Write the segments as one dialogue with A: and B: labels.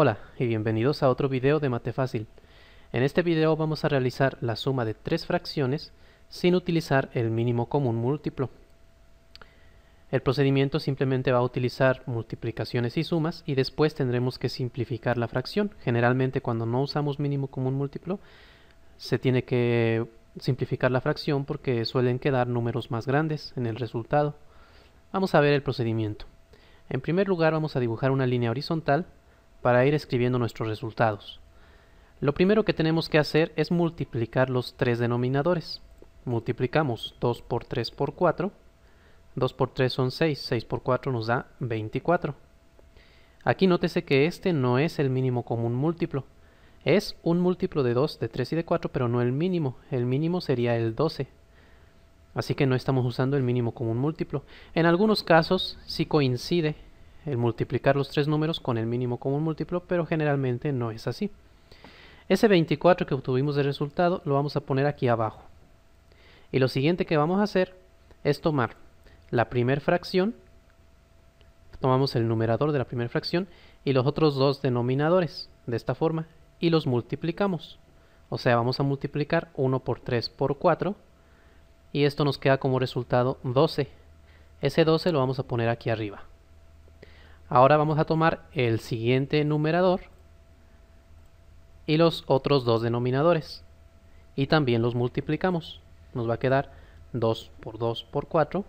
A: Hola y bienvenidos a otro video de Mate Fácil. En este video vamos a realizar la suma de tres fracciones sin utilizar el mínimo común múltiplo. El procedimiento simplemente va a utilizar multiplicaciones y sumas y después tendremos que simplificar la fracción. Generalmente cuando no usamos mínimo común múltiplo se tiene que simplificar la fracción porque suelen quedar números más grandes en el resultado. Vamos a ver el procedimiento. En primer lugar vamos a dibujar una línea horizontal para ir escribiendo nuestros resultados. Lo primero que tenemos que hacer es multiplicar los tres denominadores. Multiplicamos 2 por 3 por 4. 2 por 3 son 6, 6 por 4 nos da 24. Aquí nótese que este no es el mínimo común múltiplo. Es un múltiplo de 2, de 3 y de 4, pero no el mínimo. El mínimo sería el 12. Así que no estamos usando el mínimo común múltiplo. En algunos casos sí coincide el multiplicar los tres números con el mínimo común múltiplo, pero generalmente no es así. Ese 24 que obtuvimos de resultado lo vamos a poner aquí abajo. Y lo siguiente que vamos a hacer es tomar la primera fracción, tomamos el numerador de la primera fracción y los otros dos denominadores de esta forma y los multiplicamos. O sea, vamos a multiplicar 1 por 3 por 4 y esto nos queda como resultado 12. Ese 12 lo vamos a poner aquí arriba. Ahora vamos a tomar el siguiente numerador y los otros dos denominadores. Y también los multiplicamos. Nos va a quedar 2 por 2 por 4.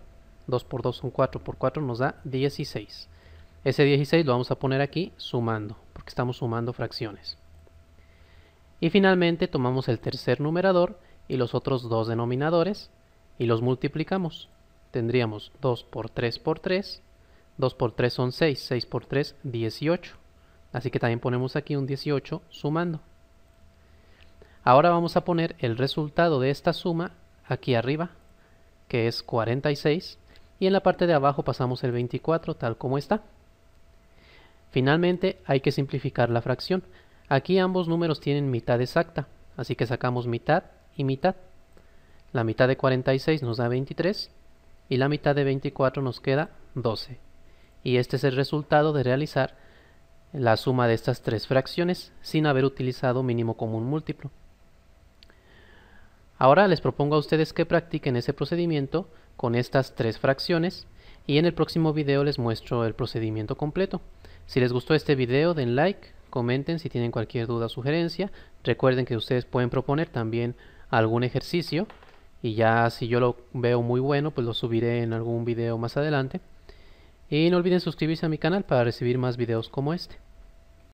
A: 2 por 2 son 4 por 4 nos da 16. Ese 16 lo vamos a poner aquí sumando, porque estamos sumando fracciones. Y finalmente tomamos el tercer numerador y los otros dos denominadores y los multiplicamos. Tendríamos 2 por 3 por 3 2 por 3 son 6, 6 por 3, 18. Así que también ponemos aquí un 18 sumando. Ahora vamos a poner el resultado de esta suma aquí arriba, que es 46, y en la parte de abajo pasamos el 24 tal como está. Finalmente hay que simplificar la fracción. Aquí ambos números tienen mitad exacta, así que sacamos mitad y mitad. La mitad de 46 nos da 23 y la mitad de 24 nos queda 12 y este es el resultado de realizar la suma de estas tres fracciones sin haber utilizado mínimo común múltiplo. Ahora les propongo a ustedes que practiquen ese procedimiento con estas tres fracciones y en el próximo video les muestro el procedimiento completo. Si les gustó este video den like, comenten si tienen cualquier duda o sugerencia, recuerden que ustedes pueden proponer también algún ejercicio y ya si yo lo veo muy bueno pues lo subiré en algún video más adelante. Y no olviden suscribirse a mi canal para recibir más videos como este.